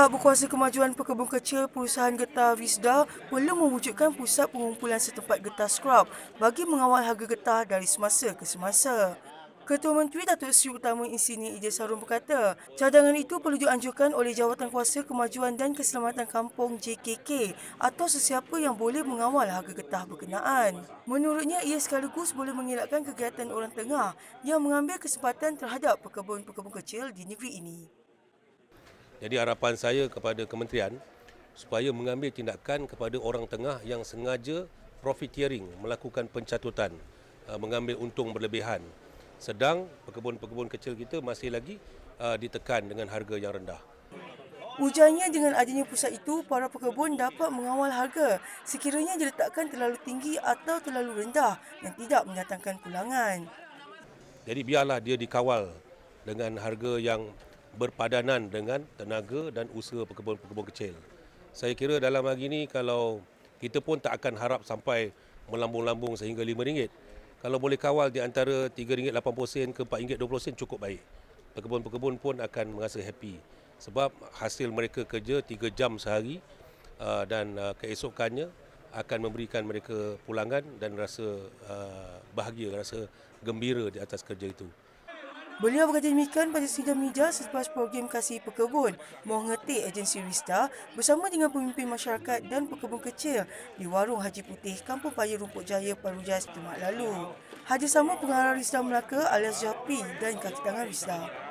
Pihak berkuasa kemajuan pekebun kecil perusahaan getah Wisda perlu mewujudkan pusat pengumpulan setempat getah skrap bagi mengawal harga getah dari semasa ke semasa. Ketua Menteri Datuk Seri Utama Insinyur Ijaz Harun berkata, cadangan itu perlu dianjurkan oleh Jawatan Kuasa Kemajuan dan Keselamatan Kampung JKK atau sesiapa yang boleh mengawal harga getah berkenaan. Menurutnya, ia sekaligus boleh mengelakkan kegiatan orang tengah yang mengambil kesempatan terhadap pekebun-pekebun kecil di negeri ini. Jadi harapan saya kepada kementerian supaya mengambil tindakan kepada orang tengah yang sengaja profiteering, melakukan pencatutan, uh, mengambil untung berlebihan. Sedang pekebun-pekebun kecil kita masih lagi uh, ditekan dengan harga yang rendah. Ujarnya dengan adanya pusat itu, para pekebun dapat mengawal harga sekiranya diletakkan terlalu tinggi atau terlalu rendah dan tidak mendatangkan pulangan. Jadi biarlah dia dikawal dengan harga yang berpadanan dengan tenaga dan usaha pekebun-pekebun kecil. Saya kira dalam hari ini kalau kita pun tak akan harap sampai melambung-lambung sehingga RM5. Kalau boleh kawal di antara RM3.80 ke RM4.20 cukup baik. Pekebun-pekebun pun akan merasa happy sebab hasil mereka kerja 3 jam sehari uh, dan uh, keesokannya akan memberikan mereka pulangan dan rasa uh, bahagia, rasa gembira di atas kerja itu. Beliau berkata demikian pada sidang media selepas program kasih pekebun menghati agensi Rista bersama dengan pemimpin masyarakat dan pekebun kecil di Warung Haji Putih Kampung Paya Rumput Jaya Parujas Jumat lalu. Hadir sama pengarah Rista Melaka alias Japi dan kaki tangan Rista.